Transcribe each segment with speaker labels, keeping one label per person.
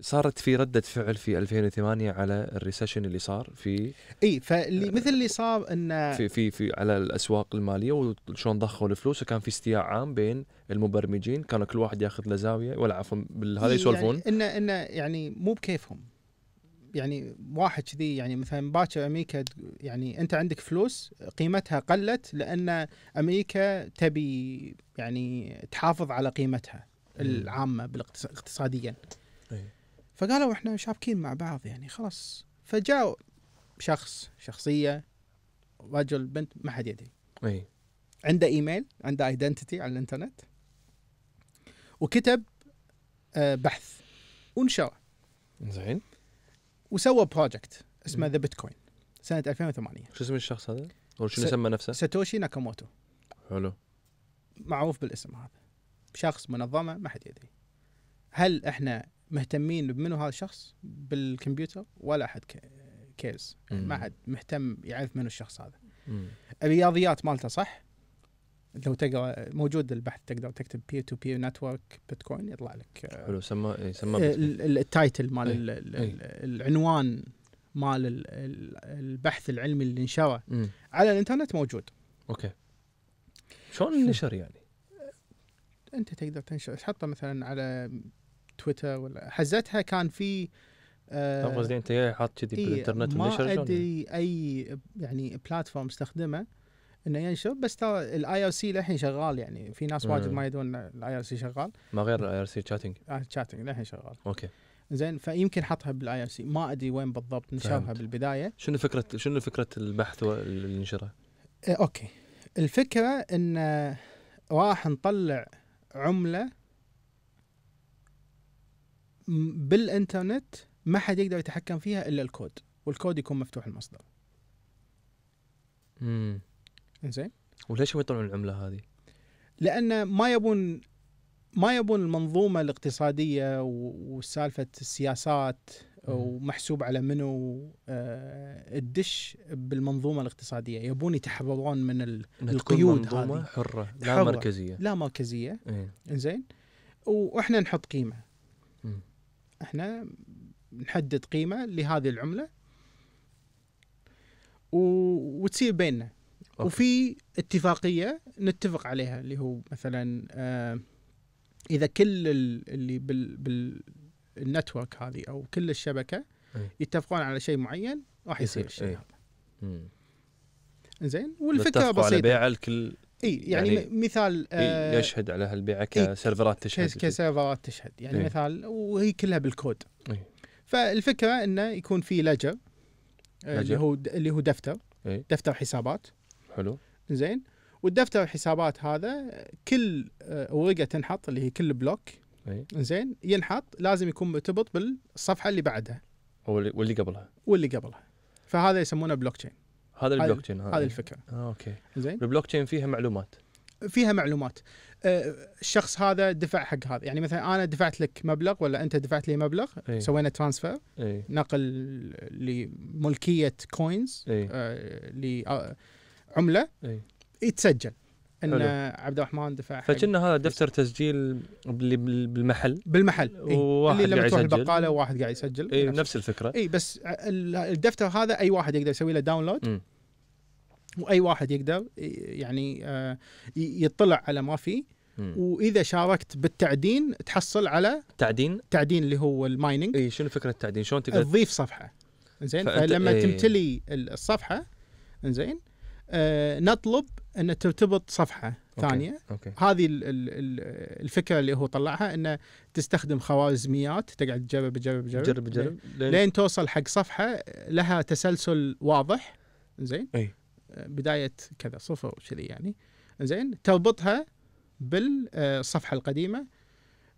Speaker 1: صارت في رده فعل في 2008 على الريسيشن اللي صار في اي فاللي آه،
Speaker 2: مثل اللي صار انه في
Speaker 1: في في على الاسواق الماليه وشلون ضخوا الفلوس وكان في استياء عام بين المبرمجين كانوا كل واحد ياخذ له زاويه ولا عفوا هذا يعني يسولفون يعني
Speaker 2: انه انه يعني مو بكيفهم يعني واحد كذي يعني مثلا باكر امريكا يعني انت عندك فلوس قيمتها قلت لان امريكا تبي يعني تحافظ على قيمتها العامه بالاقتصاديا أي. فقالوا احنا شابكين مع بعض يعني خلاص فجاء شخص شخصيه رجل بنت ما حد يدري اي عنده ايميل عنده ايدنتيتي على الانترنت وكتب آه، بحث ونشره زين وسوى بروجكت اسمه ذا بيتكوين سنه 2008 شو اسم الشخص هذا؟ او شنو سمى نفسه؟ ساتوشي ناكاموتو حلو معروف بالاسم هذا شخص منظمه ما حد يدري هل احنا مهتمين بمنو هذا الشخص بالكمبيوتر ولا احد كيرز ما حد مهتم يعرف منو الشخص هذا الرياضيات مالته صح لو تقرا موجود البحث تقدر تكتب بير تو بير نتورك بيتكوين يطلع لك آه، حلو سما يسمى إيه، التايتل مال إيه، إيه. العنوان مال البحث العلمي اللي انشره على الانترنت موجود اوكي شلون النشر يعني؟ انت تقدر تنشر تحطه مثلا على تويتر ولا حزتها كان في آه، قصدي انت جاي حاط كذي إيه، بالانترنت ما ادري يعني؟ اي يعني بلاتفورم استخدمه انه ينشر بس ترى الاي ار سي للحين شغال يعني في ناس واجد ما يدرون الاي ار سي شغال
Speaker 1: ما غير الاي ار سي تشاتنج
Speaker 2: اه تشاتنج للحين شغال اوكي زين فيمكن حطها بالاي ار سي ما ادري وين بالضبط نشرها بالبدايه
Speaker 1: شنو فكره شنو فكره البحث اللي نشرها؟
Speaker 2: إيه، اوكي الفكره ان راح نطلع عمله بالانترنت ما حد يقدر يتحكم فيها الا الكود والكود يكون مفتوح المصدر امم زين
Speaker 1: وليش ما يطلعون العمله هذه
Speaker 2: لان ما يبون ما يبون المنظومه الاقتصاديه وسالفه السياسات ومحسوب على منو الدش آه، بالمنظومه الاقتصاديه يبون يتحررون من القيود هذه حره لا مركزيه لا مركزيه إيه؟ زين واحنا نحط قيمه مم. احنا نحدد قيمه لهذه العمله و... وتصير بيننا أوكي. وفي اتفاقيه نتفق عليها اللي هو مثلا آه اذا كل اللي بال... بالنتورك هذه او كل الشبكه أي. يتفقون على شيء معين راح يصير الشيء
Speaker 1: إيه. هذا
Speaker 2: زين والفكره بسيطه على بيع الكل اي يعني, يعني مثال آه يشهد
Speaker 1: على هالبيعه كسيرفرات تشهد
Speaker 2: كسيرفرات تشهد يعني إيه؟ مثال وهي كلها بالكود إيه؟ فالفكره انه يكون في لجر آه، اللي هو اللي هو دفتر إيه؟ دفتر حسابات حلو زين والدفتر الحسابات هذا كل آه، ورقه تنحط اللي هي كل بلوك إيه؟ زين ينحط لازم يكون مرتبط بالصفحه اللي بعدها
Speaker 1: واللي قبلها
Speaker 2: واللي قبلها فهذا يسمونه بلوك تشين
Speaker 1: هذا البلوك تشين هذه الفكره
Speaker 2: آه، اوكي زين
Speaker 1: البلوك تشين فيها معلومات
Speaker 2: فيها معلومات آه، الشخص هذا دفع حق هذا يعني مثلا انا دفعت لك مبلغ ولا انت دفعت لي مبلغ أي. سوينا ترانسفير إيه. نقل لملكيه كوينز إيه. آه، لعمله آه، إيه. يتسجل ان حلو. عبد الرحمن دفع فكنا
Speaker 1: هذا دفتر تسجيل بالمحل بالمحل وواحد اللي لما تروح البقاله
Speaker 2: وواحد قاعد يسجل نفس الفكره اي بس الدفتر هذا اي واحد يقدر يسوي له داونلود واي واحد يقدر يعني آه، يطلع على ما فيه واذا شاركت بالتعدين تحصل على تعدين تعدين اللي هو المايننج اي شنو فكره التعدين شلون تقدر تضيف صفحه زين فلما ايه. تمتلي الصفحه زين آه نطلب ان ترتبط صفحه أوكي. ثانيه أوكي. هذه الـ الـ الفكره اللي هو طلعها انه تستخدم خوارزميات تقعد تجرب تجرب تجرب تجرب لين توصل حق صفحه لها تسلسل واضح زين أي. بدايه كذا صفر وكذي يعني زين تربطها بالصفحه آه، القديمه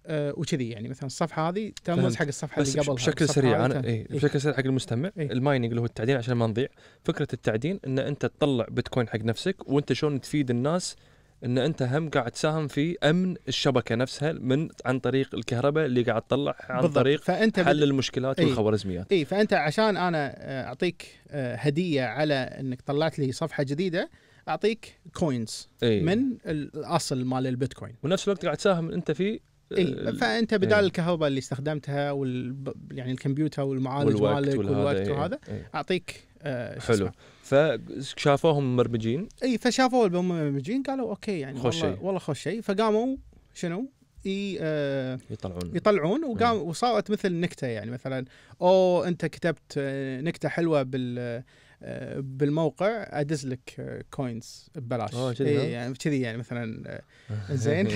Speaker 2: آه، وكذي يعني مثلا الصفحه هذه تمز حق الصفحه اللي قبلها بشكل سريع انا إيه،, إيه بشكل
Speaker 1: سريع حق المستمع إيه؟ المايننج اللي هو التعدين عشان ما نضيع فكره التعدين ان انت تطلع بيتكوين حق نفسك وانت شلون تفيد الناس ان انت هم قاعد تساهم في امن الشبكه نفسها من عن طريق الكهرباء اللي قاعد تطلع عن بالضبط. طريق فأنت حل بد... المشكلات ايه والخوارزميات اي
Speaker 2: فانت عشان انا آه، اعطيك آه، هديه على انك طلعت لي صفحه جديده اعطيك كوينز ايه. من الاصل مال البيتكوين ونفس الوقت قاعد تساهم انت في آه، اي فانت إيه. بدال ايه. الكهرباء اللي استخدمتها وال يعني الكمبيوتر والمعالج والوقت مالك والوقت إيه، وهذا, ايه. اعطيك آه حلو
Speaker 1: فشافوهم مبرمجين
Speaker 2: اي فشافوا المبرمجين قالوا اوكي يعني خوش والله, والله خوش شيء فقاموا شنو آه يطلعون يطلعون وقام وصارت مثل نكته يعني مثلا او انت كتبت آه، نكته حلوه بال آه، بالموقع ادز لك كوينز آه، ببلاش اوه كذي يعني كذي يعني مثلا زين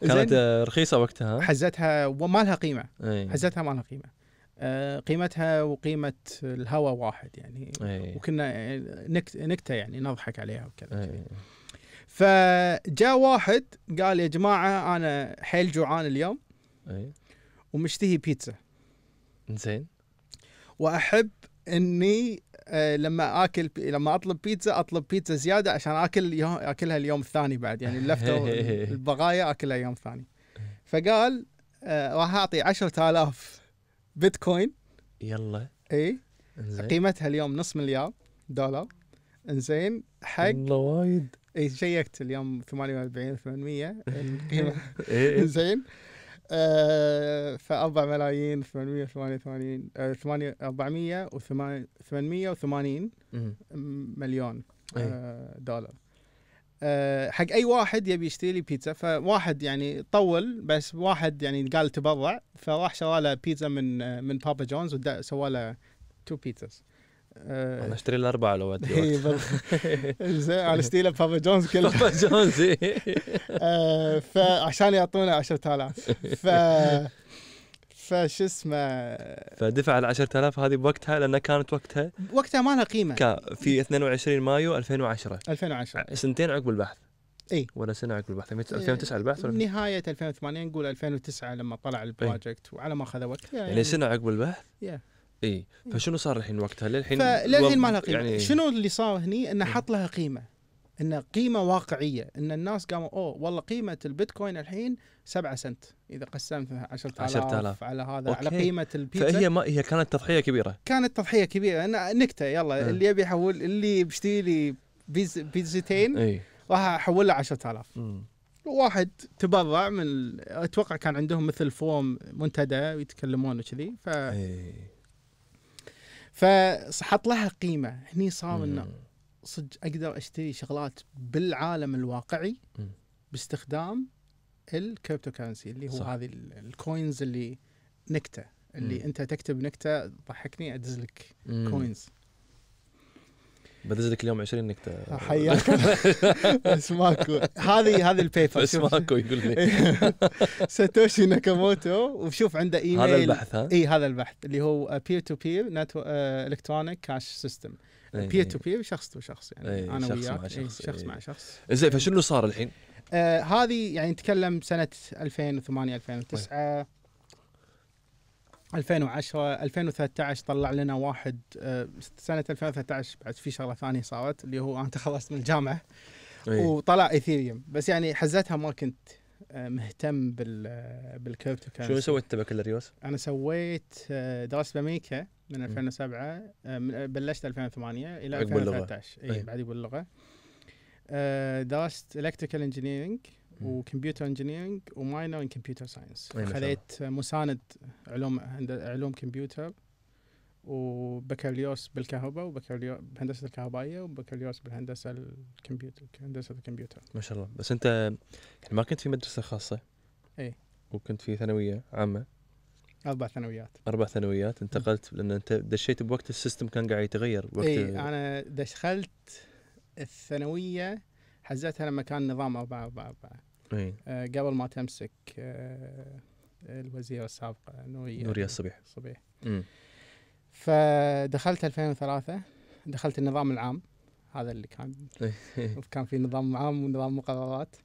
Speaker 2: كانت رخيصه وقتها حزتها وما لها قيمه حزتها ما لها قيمه آه، قيمتها وقيمه الهواء واحد يعني أيه. وكنا آه، نكته يعني نضحك عليها وكذا أيه. فجاء واحد قال يا جماعه انا حيل جوعان اليوم أيه. ومشتهي بيتزا زين واحب اني آه، لما اكل لما اطلب بيتزا اطلب بيتزا زياده عشان اكل اليوم... اكلها اليوم الثاني بعد يعني اللفته والبقايا اكلها يوم ثاني فقال راح اعطي 10000 بيتكوين يلا اي قيمتها اليوم نص مليار دولار انزين حق والله وايد اي شيكت اليوم 48 800 القيمه انزين آه، ف 4 ملايين 888 8 400 و 880 مليون آه، دولار آه، حق اي واحد يبي يشتري لي بيتزا فواحد يعني طول بس واحد يعني قال تبرع فراح شرى له بيتزا من آه، من بابا جونز وسوى له تو بيتزاز آه، انا اشتري الاربعه لو ادري زين انا اشتري له بابا جونز كله بابا إيه. جونز فعشان يعطونا 10000 ف فش اسمه
Speaker 1: فدفع ال 10000 هذه بوقتها لانها كانت وقتها
Speaker 2: وقتها ما لها قيمه
Speaker 1: كا في 22 مايو 2010 2010 سنتين عقب البحث اي ولا سنه عقب البحث 2009 البحث ولا
Speaker 2: نهايه 2008 نقول 2009 لما طلع البروجكت وعلى ما اخذ وقت يعني, يعني سنه
Speaker 1: عقب البحث اي فشنو صار الحين وقتها للحين فللحين ما لها قيمه يعني شنو
Speaker 2: اللي صار هني انه حط لها قيمه ان قيمه واقعيه ان الناس قاموا اوه والله قيمه البيتكوين الحين 7 سنت اذا قسمتها 10000 10000 على هذا أوكي. على قيمه البيتزا فهي ما
Speaker 1: هي كانت تضحيه كبيره
Speaker 2: كانت تضحيه كبيره أنا نكته يلا أه. اللي يبي يحول اللي بيشتري لي بيز بيتزتين إيه. راح احول له 10000 واحد تبرع من اتوقع كان عندهم مثل فوم منتدى يتكلمون وكذي ف أي. فحط لها قيمه هني صار النار صدق اقدر اشتري شغلات بالعالم الواقعي باستخدام الكريبتو كرنسي اللي هو صح. هذه الكوينز اللي نكته اللي مم. انت تكتب نكته ضحكني ادز لك كوينز
Speaker 1: بدز لك اليوم 20 نكته حياك بس ماكو هذه هذه البيبر بس ماكو يقول لي
Speaker 2: ساتوشي ناكاموتو وشوف عنده ايميل هذا البحث ها؟ اي هذا البحث اللي هو بير تو بير الكترونيك كاش سيستم إيه، بير إيه. تو بير شخص تو شخص يعني أيه انا شخص وياك مع إيه، شخص, أيه شخص مع شخص
Speaker 1: زين فشنو صار الحين؟
Speaker 2: آه هذه يعني نتكلم سنه 2008 2009 2010 2013 طلع لنا واحد آه سنه 2013 بعد في شغله ثانيه صارت اللي هو انا تخلصت من الجامعه أيه. وطلع ايثيريوم بس يعني حزتها ما كنت آه، مهتم بال آه، بالكريبتو كرنسي شو سويت بكالوريوس؟ انا سويت آه، دراسه بامريكا من 2007 بلشت 2008 الى 2013 اي طيب. بعد يقول اللغه درست الكتريكال انجينيرنج وكمبيوتر انجينيرنج وماينر ان كمبيوتر ساينس خذيت مساند علوم علوم كمبيوتر وبكالوريوس بالكهرباء وبكالوريوس بهندسه الكهربائيه وبكالوريوس بالهندسه الكمبيوتر هندسه الكمبيوتر
Speaker 1: ما شاء الله بس انت يعني ما كنت في مدرسه خاصه اي وكنت في ثانويه عامه
Speaker 2: اربع ثانويات
Speaker 1: اربع ثانويات انتقلت لان انت دشيت بوقت السيستم كان قاعد يتغير وقت اي
Speaker 2: انا دخلت الثانويه حزتها لما كان نظام 4 4 4 اي آه قبل ما تمسك آه الوزيره السابقه نوريه نوريه الصبيح الصبيح امم فدخلت 2003 دخلت النظام العام هذا اللي كان كان في نظام عام ونظام مقررات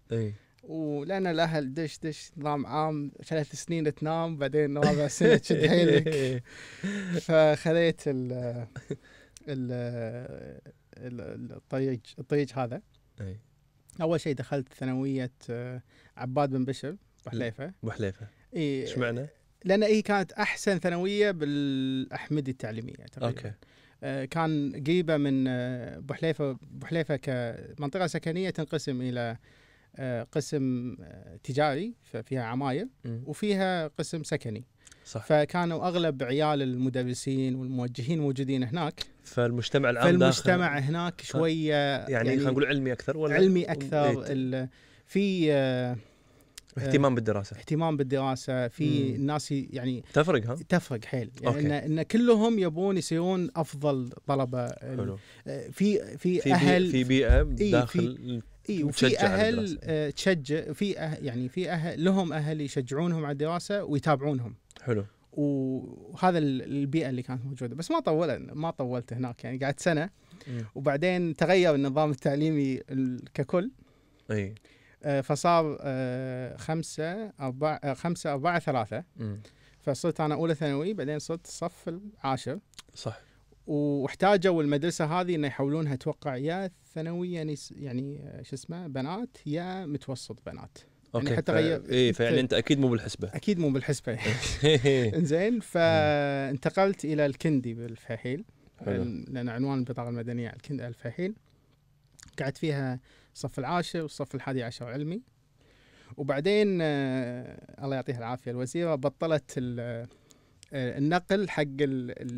Speaker 2: ولان الاهل دش دش نظام عام ثلاث سنين تنام بعدين رابع سنه تشد حيلك فخذيت ال ال الطريق الطريق هذا أي. اول شيء دخلت ثانويه آه، عباد بن بشر بحليفه بحليفه اي ايش معنى؟ لان هي إيه كانت احسن ثانويه بالاحمدي التعليميه تقريبا اوكي آه، كان قريبه من آه، ابو حليفه ابو حليفه كمنطقه سكنيه تنقسم الى آه، قسم تجاري ففيها عمايل وفيها قسم سكني صح. فكانوا اغلب عيال المدرسين والموجهين موجودين هناك فالمجتمع العام فالمجتمع داخل. هناك شويه يعني, يعني خلينا نقول علمي اكثر ولا علمي اكثر إيه. في اهتمام بالدراسه اهتمام بالدراسه في مم. ناس يعني تفرق ها تفرق حيل يعني أوكي. إن, ان كلهم يبون يصيرون افضل طلبه حلو. آه، في في, اهل في بيئه داخل في اي وفي اهل آه، تشجع في أهل يعني في اهل لهم اهل يشجعونهم على الدراسه ويتابعونهم حلو وهذا البيئه اللي كانت موجوده بس ما طولت ما طولت هناك يعني قعدت سنه مم. وبعدين تغير النظام التعليمي ككل اي آه، فصار آه، خمسة أربعة آه، خمسة أربعة ثلاثة فصرت أنا أولى ثانوي بعدين صرت الصف العاشر صح واحتاجوا المدرسة هذه أن يحولونها أتوقع يا ثانوي يعني يعني شو اسمه بنات يا متوسط بنات يعني اوكي يعني حتى غير اي إيه، فيعني انت اكيد مو بالحسبه اكيد مو بالحسبه زين فانتقلت الى الكندي بالفحيل لان عنوان البطاقه المدنيه الكندي الفحيل قعدت فيها الصف العاشر والصف الحادي عشر علمي وبعدين آه، الله يعطيها العافيه الوزيره بطلت آه، النقل حق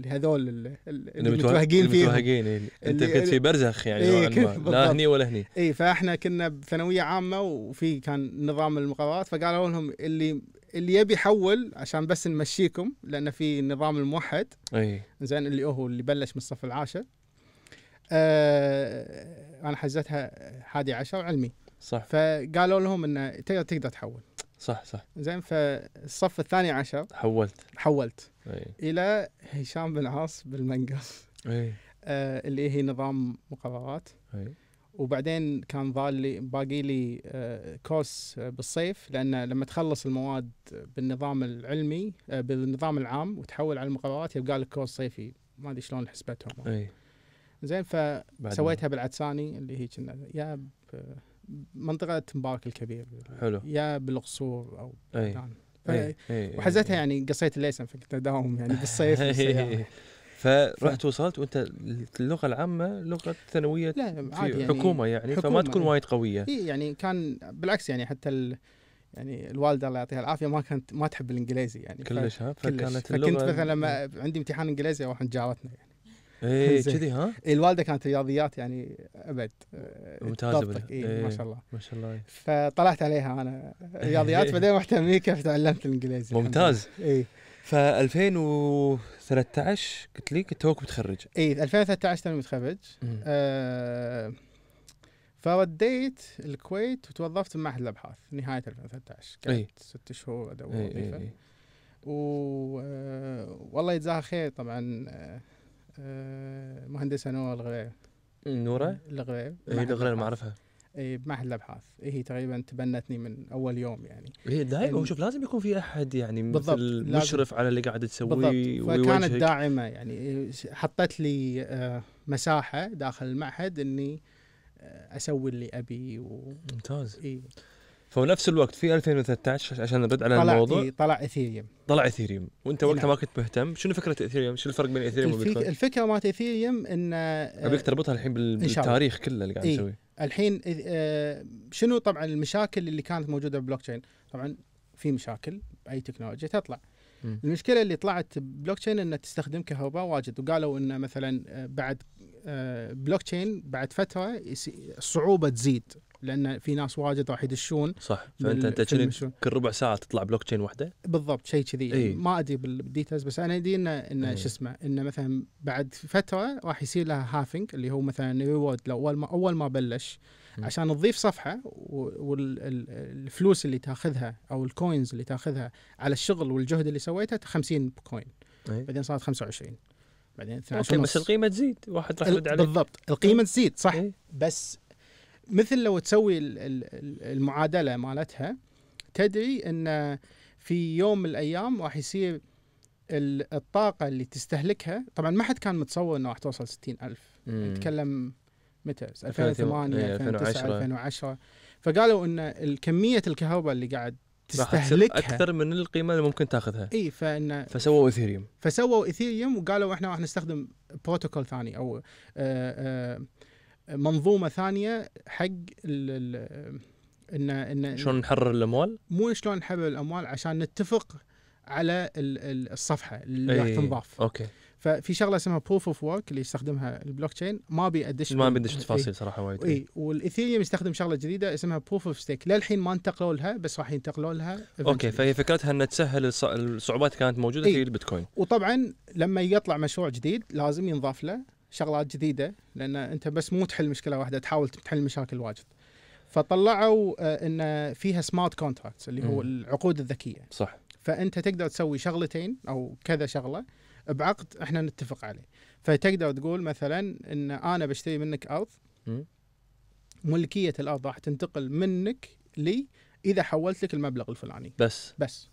Speaker 2: هذول المتوهقين فيه المتوهقين إيه. انت كنت في برزخ يعني إيه لا هني ولا هني اي فاحنا كنا بثانويه عامه وفي كان نظام المقررات فقالوا لهم اللي اللي يبي يحول عشان بس نمشيكم لان في نظام الموحد اي زين اللي هو اللي بلش من الصف العاشر آه انا حادي 11 علمي صح فقالوا لهم انه تقدر تقدر تحول صح صح زين فالصف الثاني عشر حولت حولت أي. الى هشام بن عاص بالمنقص أي. آه اللي هي نظام مقررات أي. وبعدين كان ظال لي باقي لي آه كورس آه بالصيف لان لما تخلص المواد بالنظام العلمي آه بالنظام العام وتحول على المقررات يبقى لك كورس صيفي ما ادري شلون حسبتهم اي زين فسويتها بالعدساني اللي هي كنا يا منطقة مبارك الكبير حلو يا بالقصور او أي. أي. أي. وحزتها يعني قصيت الليسن فكنت اداوم يعني بالصيف
Speaker 1: فرحت وصلت وانت اللغه العامه لغه ثانويه لا عادي يعني حكومه يعني حكومة فما تكون وايد قويه اي
Speaker 2: يعني كان بالعكس يعني حتى ال يعني الوالده الله يعطيها العافيه ما كانت ما تحب الانجليزي يعني كلش ها فكانت كلش. اللغه فكنت مثلا لما عندي امتحان انجليزي اروح عند جارتنا يعني اي إيه، كذي ها؟ اي الوالده كانت رياضيات يعني ابد إيه، ممتازه اي إيه ما إيه، شاء الله ما شاء الله فطلعت عليها انا رياضيات بعدين رحت امريكا فتعلمت الانجليزي ممتاز
Speaker 1: اي ف 2013 قلت لي كنت توك متخرج
Speaker 2: اي 2013 توني متخرج آه فوديت الكويت وتوظفت بمعهد الابحاث نهايه 2013 قعدت ايه. ست شهور ادور وظيفه ايه ايه. و آه، والله يجزاها خير طبعا آه، مهندسه نوره الغريب نوره؟ الغريب هي إيه، الغريب ما اعرفها اي بمعهد الابحاث هي إيه، تقريبا تبنتني من اول يوم يعني هي إيه، دائما يعني شوف لازم يكون في احد يعني مثل مشرف على
Speaker 1: اللي قاعد تسويه فكانت داعمه
Speaker 2: يعني حطت لي آه، مساحه داخل المعهد اني آه، اسوي اللي ابي و... ممتاز إيه.
Speaker 1: فنفس الوقت في 2013 عشان على طلع الموضوع طلع ايثيريوم طلع ايثيريوم وانت وقتها نعم. ما كنت مهتم شنو فكره ايثيريوم شنو الفرق بين ايثيريوم الفك... وبيتكوين
Speaker 2: الفكره مالت ايثيريوم ان آه، ابيك تربطها الحين بال... بالتاريخ كله اللي قاعد نسويه إيه؟ الحين إيه شنو طبعا المشاكل اللي كانت موجوده بالبلوك تشين طبعا في مشاكل باي تكنولوجيا تطلع م. المشكله اللي طلعت بلوك تشين انها تستخدم كهرباء واجد وقالوا انه مثلا آه، بعد بلوك تشين بعد فتره الصعوبه تزيد لان في ناس واجد راح يدشون صح فانت انت
Speaker 1: كل ربع ساعه تطلع بلوك تشين واحده
Speaker 2: بالضبط شيء كذي يعني ايه؟ ما ادري بالديتيلز بس انا ادري انه انه ايه. شو اسمه انه مثلا بعد فتره راح يصير لها هافنج اللي هو مثلا ريورد لو اول ما اول ما بلش عشان تضيف صفحه والفلوس اللي تاخذها او الكوينز اللي تاخذها على الشغل والجهد اللي سويته 50 كوين ايه؟ بعدين صارت 25 بعدين 12 بس القيمه تزيد واحد راح يرد عليك بالضبط القيمه تزيد صح إيه؟ بس مثل لو تسوي المعادله مالتها تدري ان في يوم من الايام راح يصير الطاقه اللي تستهلكها طبعا ما حد كان متصور انه راح توصل 60000 نتكلم متى 2008 2009 2010 فقالوا ان الكميه الكهرباء اللي قاعد تستهلكها اكثر
Speaker 1: من القيمه اللي ممكن تاخذها اي فان فسووا اثيريوم
Speaker 2: فسووا اثيريوم وقالوا احنا راح نستخدم بروتوكول ثاني او آآ آه، آآ آه، منظومه ثانيه حق ال ان ان شلون نحرر الاموال؟ مو شلون نحرر الاموال عشان نتفق على الصفحه اللي إيه. راح تنضاف. اوكي. ففي شغله اسمها بروف اوف ورك اللي يستخدمها البلوك تشين ما ابي ادش ما ادش إيه. تفاصيل صراحه وايد اي والاثيريوم يستخدم شغله جديده اسمها بروف اوف ستيك للحين ما انتقلوا لها بس راح ينتقلوا لها اوكي
Speaker 1: فهي فكرتها انها تسهل الصعوبات كانت موجوده إيه. في البيتكوين
Speaker 2: وطبعا لما يطلع مشروع جديد لازم ينضاف له شغلات جديده لان انت بس مو تحل مشكله واحده تحاول تحل مشاكل واجد فطلعوا آه، ان فيها سمارت كونتراكتس اللي هو العقود الذكيه صح فانت تقدر تسوي شغلتين او كذا شغله بعقد احنا نتفق عليه فتقدر تقول مثلا ان انا بشتري منك ارض ملكيه الارض راح تنتقل منك لي اذا حولت لك المبلغ الفلاني بس بس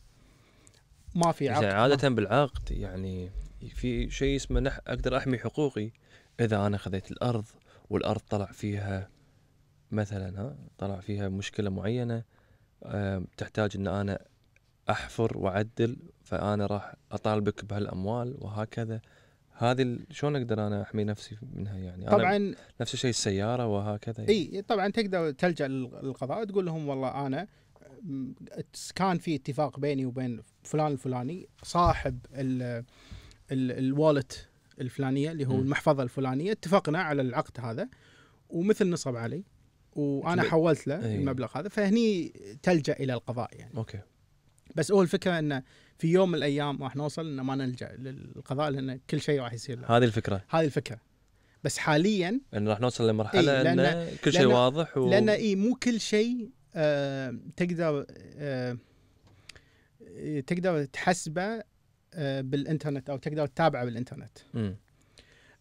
Speaker 2: ما في يعني عقد عاده
Speaker 1: بالعقد يعني في شيء اسمه نح اقدر احمي حقوقي اذا انا خذيت الارض والارض طلع فيها مثلا ها طلع فيها مشكله معينه تحتاج ان انا احفر واعدل فانا راح اطالبك بهالاموال وهكذا هذه شلون اقدر انا احمي نفسي منها يعني طبعا أنا نفس الشيء السياره وهكذا يعني. اي
Speaker 2: طبعا تقدر تلجا للقضاء تقول لهم والله انا كان في اتفاق بيني وبين فلان الفلاني صاحب الوالت الفلانيه اللي هو م. المحفظه الفلانيه اتفقنا على العقد هذا ومثل نصب علي وانا حولت له أيه. المبلغ هذا فهني تلجا الى القضاء يعني اوكي بس هو الفكره انه في يوم من الايام راح نوصل انه ما نلجا للقضاء لان كل شيء راح يصير هذه الفكره هذه الفكره بس حاليا انه راح نوصل لمرحله إيه لأن, انه كل شيء واضح و... لان اي مو كل شيء آه تقدر آه تقدر تحسبه آه، بالانترنت او تقدر تتابعه بالانترنت م.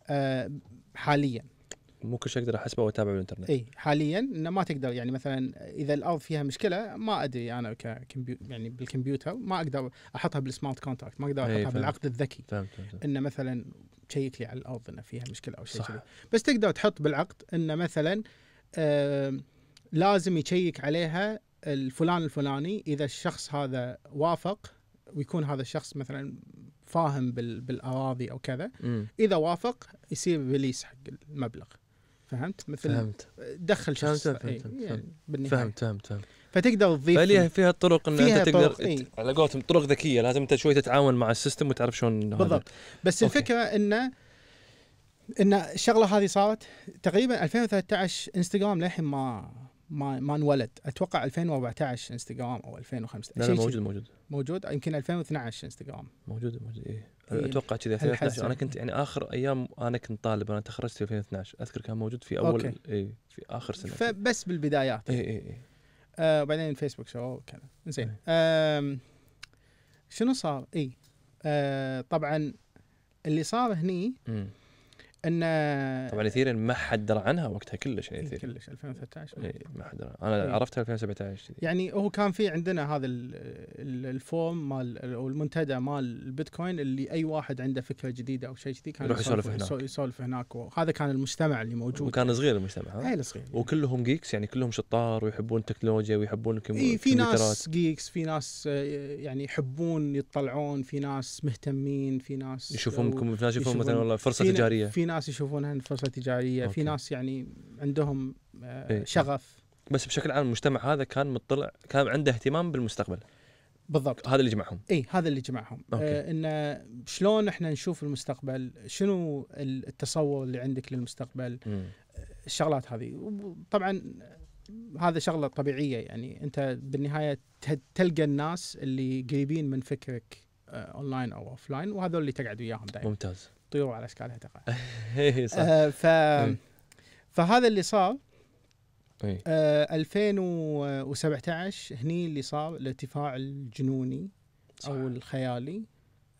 Speaker 2: آه، حاليا
Speaker 1: مو كل شيء اقدر احسبه واتابعه بالانترنت اي
Speaker 2: حاليا انه ما تقدر يعني مثلا اذا الارض فيها مشكله ما ادري انا ككمبيو يعني بالكمبيوتر ما اقدر احطها بالسمارت كونتراكت ما اقدر احطها بالعقد الذكي فهمت فهمت انه مثلا تشيك لي على الارض انه فيها مشكله او شيء كذي بس تقدر تحط بالعقد انه مثلا آه لازم يشيك عليها الفلان الفلاني اذا الشخص هذا وافق ويكون هذا الشخص مثلا فاهم بالاراضي او كذا م. اذا وافق يصير ريليس حق المبلغ فهمت مثل فهمت دخل شخص فهمت فهمت, إيه، فهمت, يعني فهمت, فهمت, فهمت, فهمت فتقدر تضيف فيها فيها الطرق ان فيها انت تقدر إيه؟
Speaker 1: على قولتهم طرق ذكيه لازم انت شوي تتعاون مع السيستم وتعرف شلون بالضبط
Speaker 2: بس الفكره انه ان الشغله هذه صارت تقريبا 2013 انستغرام للحين ما ما ما انولد اتوقع 2014 انستغرام او 2015 لا, لا موجود موجود موجود يمكن 2012 انستغرام
Speaker 1: موجود موجود ايه, إيه. اتوقع كذا 2012 انا كنت يعني اخر ايام انا كنت طالب انا تخرجت في 2012 اذكر كان موجود في اول أوكي. اي في اخر سنه فبس بالبدايات اي اي اي
Speaker 2: آه وبعدين فيسبوك شو وكذا زين إيه. شنو صار؟ اي آه طبعا اللي صار هني م. ان طبعا
Speaker 1: اثيريا ما حد درى عنها وقتها كلش يعني اثيريا كلش
Speaker 2: 2013 اي ما
Speaker 1: حد درى انا إيه. عرفتها 2017
Speaker 2: يعني هو كان في عندنا هذا الفوم مال او المنتدى مال البيتكوين اللي اي واحد عنده فكره جديده او شيء كذي كان يروح يسولف هناك يسولف هناك وهذا كان المجتمع اللي موجود وكان صغير
Speaker 1: المجتمع ها؟ اي صغير وكلهم جيكس يعني كلهم شطار ويحبون التكنولوجيا ويحبون الكمبيوترات ايه في ناس
Speaker 2: جيكس في ناس آه، يعني يحبون يطلعون في ناس مهتمين في ناس يشوفون في ناس يشوفون مثلا والله فرصه تجاريه في ناس يشوفونها فرصه تجاريه أوكي. في ناس يعني عندهم آه، إيه. شغف بس بشكل عام المجتمع هذا كان مطلع كان عنده
Speaker 1: اهتمام بالمستقبل بالضبط هذا اللي جمعهم
Speaker 2: اي هذا اللي جمعهم آه، أوكي. آه انه شلون احنا نشوف المستقبل شنو التصور اللي عندك للمستقبل م. الشغلات هذه طبعا هذا شغله طبيعيه يعني انت بالنهايه تلقى الناس اللي قريبين من فكرك اونلاين آه، او اوفلاين وهذول اللي تقعد وياهم دائما ممتاز الطيور على اشكالها تقع إيه، صح آه ف إيه. فهذا اللي صار إيه. آه 2017 هني اللي صار الارتفاع الجنوني صح. او الخيالي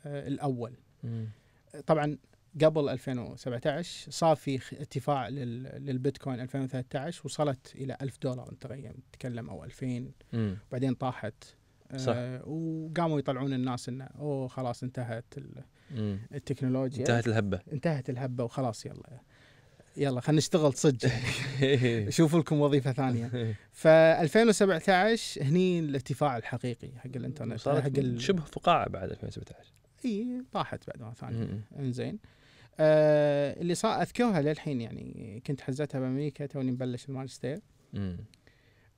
Speaker 2: آه الاول مم. طبعا قبل 2017 صار في ارتفاع للبيتكوين 2013 وصلت الى 1000 دولار تقريبا نتكلم او 2000 وبعدين طاحت صح. آه وقاموا يطلعون الناس انه اوه خلاص انتهت التكنولوجيا انتهت الهبه انتهت الهبه وخلاص يلا يلا خلينا نشتغل صدق شوفوا لكم وظيفه ثانيه إيه. ف 2017 هني الارتفاع الحقيقي حق الانترنت صارت حق ال... شبه فقاعه بعد 2017 اي طاحت بعد مره ثانيه انزين آه اللي صار اذكرها للحين يعني كنت حزتها بامريكا توني مبلش الماجستير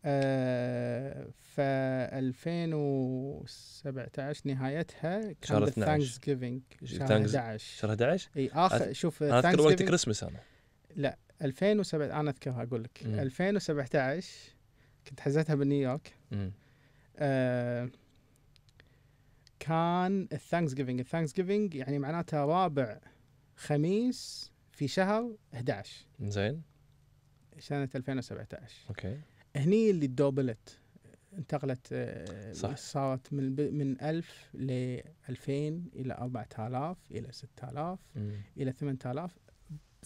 Speaker 2: آه، ف 2017 نهايتها كان ثانكس جيفنج شهر 11 شهر 11 اي اخر شوف انا اذكر وقت كريسمس انا لا 2007 انا اذكرها اقول لك 2017 كنت حزتها بنيويورك آه، كان الثانكس جيفنج الثانكس جيفنج يعني معناتها رابع خميس في شهر 11 زين سنة 2017 اوكي هني اللي دوبلت انتقلت آه، صح. صارت من من 1000 ل 2000 الى 4000 الى 6000 الى 8000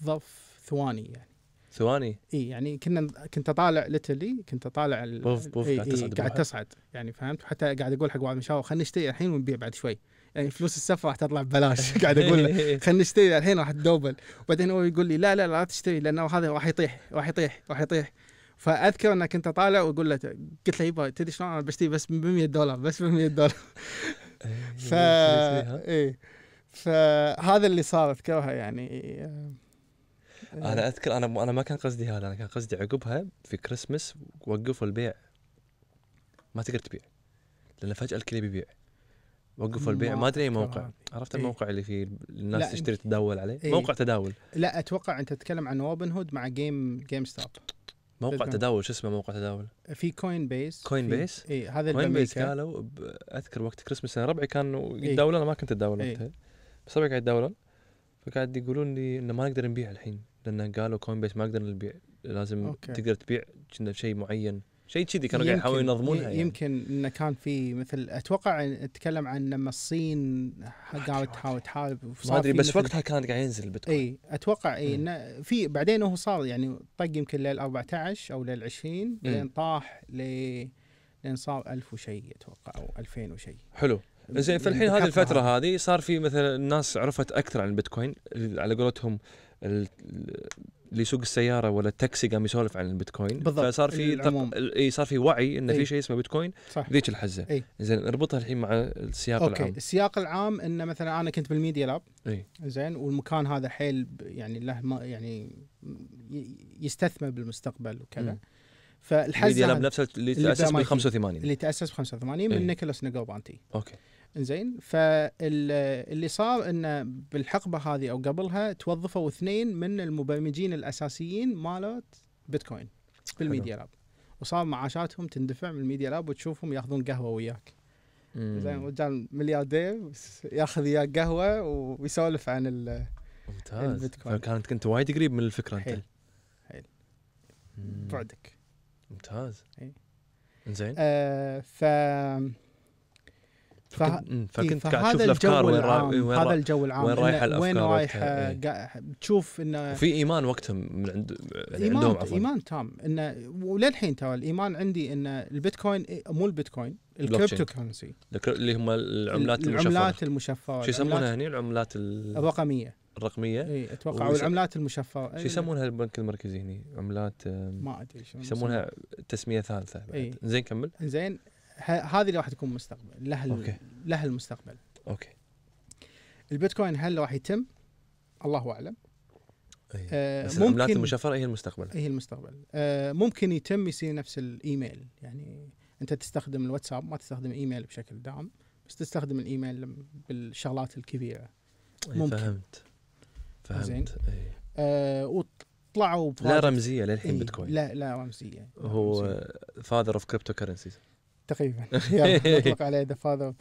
Speaker 2: بظرف ثواني يعني ثواني اي يعني كنا كنت اطالع ليتلي كنت اطالع بوف بوف إيه قاعد تصعد إيه قاعد تصعد يعني فهمت حتى قاعد اقول حق بعض المشاور خلينا نشتري الحين ونبيع بعد شوي يعني فلوس السفر راح تطلع ببلاش قاعد اقول له خلينا نشتري الحين راح تدوبل وبعدين هو يقول لي لا لا لا تشتري لانه هذا راح يطيح راح يطيح راح يطيح فاذكر انك انت طالع وقلت له قلت له يبا تدري شلون انا بشتري بس ب 100 دولار بس ب 100 دولار إيه، ف اي فهذا اللي صار اذكرها يعني آه، انا إيه.
Speaker 1: اذكر انا انا ما كان قصدي هذا انا كان قصدي عقبها في كريسمس وقفوا البيع ما تقدر تبيع لان فجاه الكل يبيع وقفوا البيع ما ادري اي موقع عرفت إيه. الموقع اللي فيه الناس تشتري تتداول عليه إيه؟ موقع تداول
Speaker 2: لا اتوقع انت تتكلم عن روبن هود مع جيم جيم ستوب موقع تداول
Speaker 1: شو اسمه موقع تداول؟
Speaker 2: في كوين بيس كوين بيس اي هذا كوين بيس قالوا
Speaker 1: اذكر وقت كريسمس يعني انا ربعي كانوا إيه. يتداولون انا ما كنت اتداول إيه. وقتها بس ربعي قاعد يتداولون فقاعد يقولون لي انه ما نقدر نبيع الحين لان قالوا كوين بيس ما نقدر نبيع لازم أوكي. تقدر تبيع شيء معين شيء كذي كانوا قاعد يحاولون ينظمونها يعني.
Speaker 2: يمكن انه كان في مثل اتوقع اتكلم عن لما الصين قامت تحاول تحارب ما ادري بس وقتها كان قاعد ينزل البيتكوين اي اتوقع اي انه في بعدين هو صار يعني طق يمكن لل 14 او لل 20 بعدين طاح ل لين صار 1000 وشيء اتوقع او 2000 وشيء حلو زين يعني فالحين هذه الفتره
Speaker 1: هذه صار في مثلا الناس عرفت اكثر عن البيتكوين على قولتهم اللي يسوق السياره ولا التاكسي قام يسولف عن البيتكوين بالضبط فصار في تق... اي صار في وعي انه في شيء اسمه بيتكوين صح ذيك الحزه زين اربطها الحين مع السياق أوكي. العام
Speaker 2: السياق العام انه مثلا انا كنت بالميديا لاب اي زين والمكان هذا حيل يعني له يعني يستثمر بالمستقبل وكذا م. فالحزه ميديا لاب نفسه اللي تاسس بال 85 اللي تاسس ب 85 من نيكولاس نيجوبانتي اوكي زين فاللي صار انه بالحقبه هذه او قبلها توظفوا اثنين من المبرمجين الاساسيين مالت بيتكوين بالميديا لاب وصار معاشاتهم تندفع من الميديا لاب وتشوفهم ياخذون قهوه وياك زين رجال ملياردير ياخذ وياك قهوه ويسولف عن ال ممتاز كانت
Speaker 1: فكانت كنت وايد قريب من الفكره انت حيل بعدك ممتاز اي
Speaker 2: زين آه ف فه... فكنت إيه، قاعد تشوف الافكار وين رايحه وين هذا الجو العام وين رايح الافكار وين رايح آه، إيه. تشوف انه في
Speaker 1: ايمان وقتهم من عند يعني إيمان عندهم عفوا ايمان
Speaker 2: تام انه وللحين ترى الايمان عندي ان البيتكوين إيه، مو البيتكوين الكريبتو كرنسي
Speaker 1: اللي هم العملات المشفره العملات المشفره شو يسمونها هني العملات الرقميه الرقميه اي اتوقع ويس... والعملات المشفره شو يسمونها البنك المركزي هني عملات ما ادري شو يسمونها تسميه ثالثه بعد إيه؟ زين كمل
Speaker 2: زين هذه اللي راح تكون مستقبل لها أوكي. لها المستقبل اوكي البيتكوين هل راح يتم؟ الله اعلم
Speaker 1: أيه. آه بس العملات المشفره هي المستقبل هي المستقبل
Speaker 2: آه ممكن يتم يصير نفس الايميل يعني انت تستخدم الواتساب ما تستخدم ايميل بشكل دعم بس تستخدم الايميل بالشغلات الكبيره أيه ممكن
Speaker 1: فهمت فهمت زين أيه.
Speaker 2: آه وطلعوا لا رمزيه للحين أيه. بيتكوين لا لا رمزيه
Speaker 1: هو فاذر اوف كريبتو كرنسيز
Speaker 2: تقريبا مطلق عليه ذا فاذر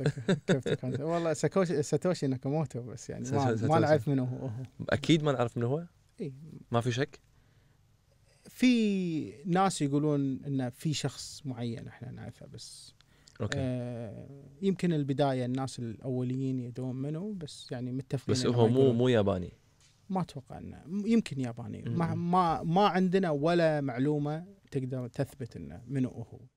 Speaker 2: والله ساتوشي ناكاموتو بس يعني ما, ما نعرف من هو
Speaker 1: اكيد ما نعرف من هو؟ اي ما في شك؟
Speaker 2: في ناس يقولون ان في شخص معين احنا نعرفه بس اوكي آه يمكن البدايه الناس الاوليين يدون منه بس يعني متفقين بس هو مو مو ياباني ما اتوقع انه يمكن ياباني ما ما ما عندنا ولا معلومه تقدر تثبت انه منو هو